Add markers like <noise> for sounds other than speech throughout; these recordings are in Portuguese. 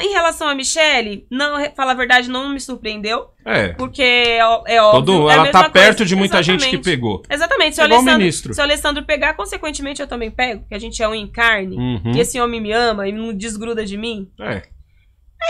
Em relação a Michelle, não, fala a verdade, não me surpreendeu. É. Porque é, é óbvio. Todo, é ela é tá coisa. perto de muita Exatamente. gente que pegou. Exatamente. Se, é o Alessandro, se o Alessandro pegar, consequentemente eu também pego, que a gente é um encarne, uhum. e esse homem me ama e não desgruda de mim. É.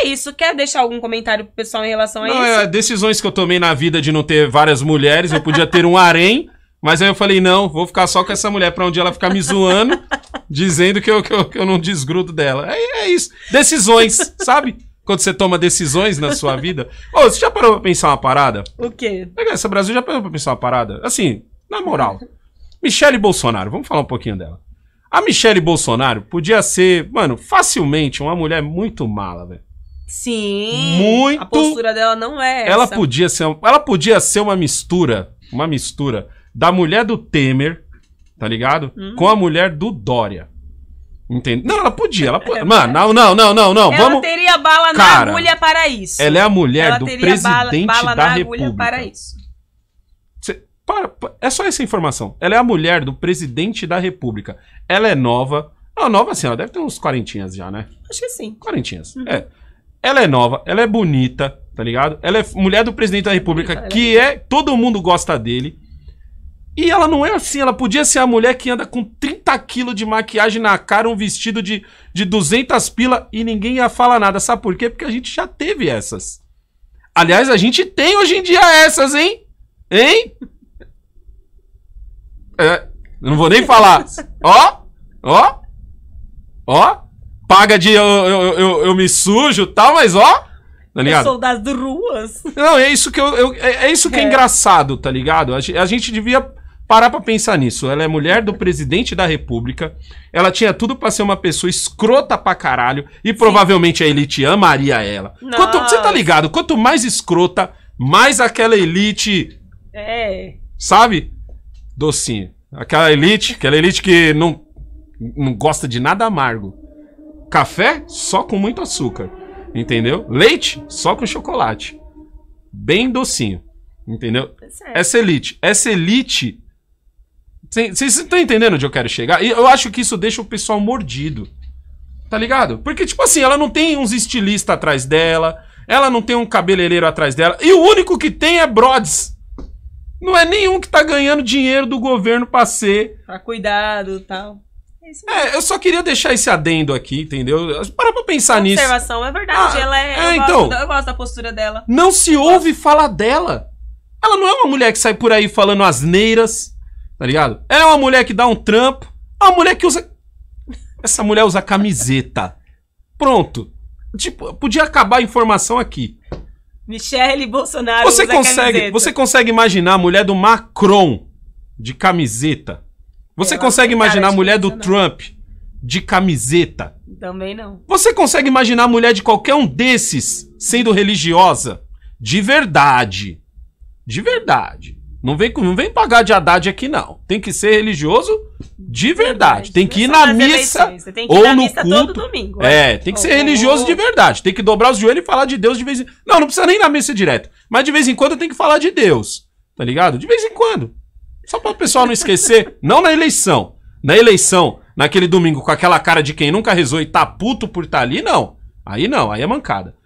É isso. Quer deixar algum comentário pro pessoal em relação a não, isso? É, decisões que eu tomei na vida de não ter várias mulheres, eu podia ter um harém. Mas aí eu falei, não, vou ficar só com essa mulher pra um dia ela ficar me zoando dizendo que eu, que eu, que, eu, não desgrudo dela. É, é isso. Decisões, <laughs> sabe? Quando você toma decisões na sua vida. Ô, você já parou pra pensar uma parada? O quê? Essa Brasil já parou pra pensar uma parada? Assim, na moral. Michele Bolsonaro, vamos falar um pouquinho dela. A Michele Bolsonaro podia ser, mano, facilmente uma mulher muito mala, velho. Sim. Muito. A postura dela não é essa. Ela podia ser, ela podia ser uma mistura, uma mistura da mulher do Temer tá ligado? Hum. Com a mulher do Dória. Entende? Não, ela podia. Ela podia. <laughs> É. Mano, não, não, não, não, não. Ela vamos... teria bala Cara, na agulha para isso. Ela é a mulher ela do presidente bala, bala da na República. Agulha para isso. Cê, para, é só essa informação. Ela é a mulher do presidente da República. Ela é nova. é nova assim, ela deve ter uns quarentinhas já, né? Acho que sim. Quarentinhas. Uhum. É. Ela é nova, ela é bonita, tá ligado? Ela é mulher do presidente da República, é que é. Todo mundo gosta dele. E ela não é assim, ela podia ser a mulher que anda com 30 quilos de maquiagem na cara, um vestido de, de 200 pila e ninguém ia falar nada. Sabe por quê? Porque a gente já teve essas. Aliás, a gente tem hoje em dia essas, hein? Hein? É, não vou nem falar. Ó, ó, ó. Paga de eu, eu, eu, eu me sujo e tal, mas ó. Tá ligado? Eu sou das ruas. Não, é isso que eu, eu é, é, isso que é, é engraçado, tá ligado? A, a gente devia parar para pensar nisso. Ela é mulher do presidente da república. Ela tinha tudo para ser uma pessoa escrota pra caralho. E Sim. provavelmente a elite amaria ela. Quanto, você tá ligado? Quanto mais escrota, mais aquela elite. É. Sabe? Docinho. Aquela elite, aquela elite que não, não gosta de nada amargo. Café só com muito açúcar. Entendeu? Leite só com chocolate. Bem docinho. Entendeu? Tá essa elite. Essa elite vocês estão tá entendendo onde eu quero chegar? E eu acho que isso deixa o pessoal mordido. Tá ligado? Porque, tipo assim, ela não tem uns estilistas atrás dela, ela não tem um cabeleireiro atrás dela, e o único que tem é Brods. Não é nenhum que tá ganhando dinheiro do governo pra ser. Pra cuidado e tal. É, é, eu só queria deixar esse adendo aqui, entendeu? Para pra pensar nisso. Observação, é verdade. Ah, ela é. é eu, então, gosto, eu gosto da postura dela. Não se ouve falar dela. Ela não é uma mulher que sai por aí falando asneiras Tá ligado? Ela é uma mulher que dá um trampo. É uma mulher que usa. Essa mulher usa camiseta. Pronto. Tipo, podia acabar a informação aqui. Michele Bolsonaro. Você consegue, camiseta. você consegue imaginar a mulher do Macron de camiseta? Você Eu consegue imaginar a mulher do Trump de camiseta? Também não. Você consegue imaginar a mulher de qualquer um desses sendo religiosa? De verdade. De verdade. Não vem, não vem pagar de Haddad aqui, não. Tem que ser religioso de verdade. Tem que ir na missa. Tem que ir ou na no missa culto. todo domingo. É, tem que ser religioso de verdade. Tem que dobrar os joelhos e falar de Deus de vez em Não, não precisa nem ir na missa direto. Mas de vez em quando tem que falar de Deus. Tá ligado? De vez em quando. Só para o pessoal não esquecer. <laughs> não na eleição. Na eleição, naquele domingo, com aquela cara de quem nunca rezou e tá puto por estar tá ali, não. Aí não, aí é mancada.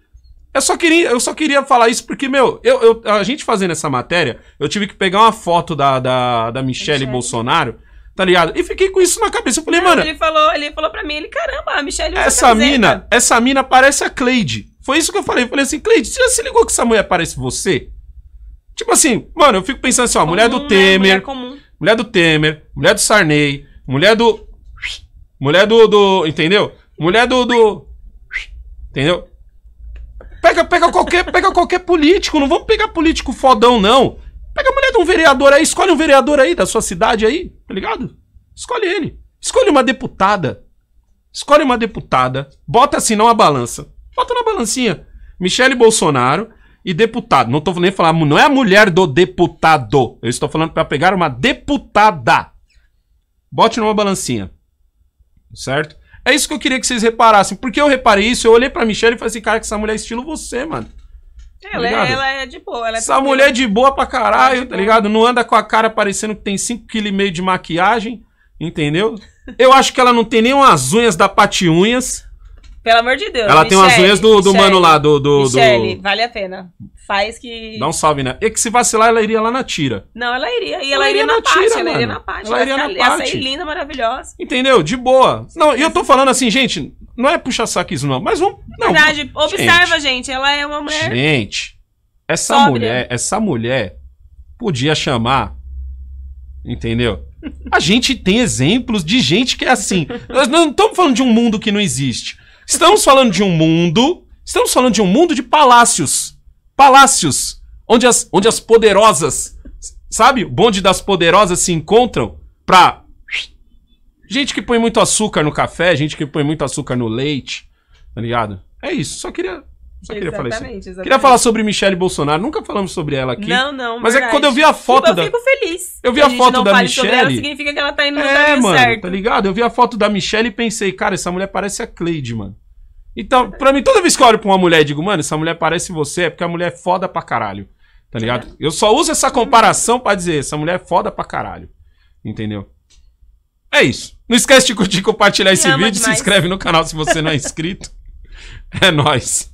Eu só queria, eu só queria falar isso porque, meu, eu, eu a gente fazendo essa matéria, eu tive que pegar uma foto da, da, da Michelle, Michelle. Bolsonaro, tá ligado? E fiquei com isso na cabeça. Eu falei, não, mano. Ele falou, ele falou pra mim, ele, caramba, a Michelle Essa camiseta. mina, essa mina parece a Cleide. Foi isso que eu falei. Eu falei assim, Cleide, você já se ligou que essa mulher parece você? Tipo assim, mano, eu fico pensando assim, ó, comum, mulher do Temer. Né? Mulher, mulher, do Temer, mulher do Sarney, mulher do. Mulher do. do entendeu? Mulher do. do entendeu? Pega, pega, qualquer, pega qualquer político, não vamos pegar político fodão, não. Pega a mulher de um vereador aí, escolhe um vereador aí da sua cidade aí, tá ligado? Escolhe ele. Escolhe uma deputada. Escolhe uma deputada, bota assim não a balança. Bota na balancinha. Michele Bolsonaro e deputado. Não tô nem falando, não é a mulher do deputado. Eu estou falando para pegar uma deputada. Bote numa balancinha. Certo? É isso que eu queria que vocês reparassem. Porque eu reparei isso, eu olhei pra Michelle e falei assim, cara, que essa mulher é estilo você, mano. É, tá ela, tá é, ela é de boa. É essa mulher é de boa pra caralho, é tá ligado? Não anda com a cara parecendo que tem 5,5kg de maquiagem, entendeu? Eu acho que ela não tem nem as unhas da Pati Unhas. Pelo amor de Deus. Ela Michele, tem umas unhas do, do Michele, mano lá, do. do, Michele, do... vale a pena. Faz que. Dá um salve, né? E que se vacilar, ela iria lá na tira. Não, ela iria. E ela, ela iria, iria na, na tira, parte, ela iria na parte. Ela, ela na parte. Essa aí, linda, maravilhosa. Entendeu? De boa. Não, e eu tô falando assim, gente, não é puxar saque isso, não. Mas vamos. Verdade, observa, gente, gente. Ela é uma mulher. Gente, essa sóbria. mulher, essa mulher podia chamar. Entendeu? A gente tem exemplos de gente que é assim. Nós não estamos falando de um mundo que não existe. Estamos falando de um mundo. Estamos falando de um mundo de palácios. Palácios. Onde as, onde as poderosas. Sabe? O bonde das poderosas se encontram pra. Gente que põe muito açúcar no café, gente que põe muito açúcar no leite. Tá ligado? É isso. Só queria só queria falar isso. Exatamente. Queria falar sobre Michelle Bolsonaro. Nunca falamos sobre ela aqui. Não, não. Mas verdade. é que quando eu vi a foto tipo, da. Eu fico feliz. Eu vi a, a foto da Michelle. significa que ela tá indo no é, mano, tá certo. Tá ligado? Eu vi a foto da Michelle e pensei, cara, essa mulher parece a Cleide, mano. Então, pra mim, toda vez que eu olho pra uma mulher e digo, mano, essa mulher parece você, é porque a mulher é foda pra caralho. Tá ligado? É. Eu só uso essa comparação para dizer, essa mulher é foda pra caralho. Entendeu? É isso. Não esquece de curtir, compartilhar esse vídeo, se inscreve no canal se você não é <laughs> inscrito. é nóis.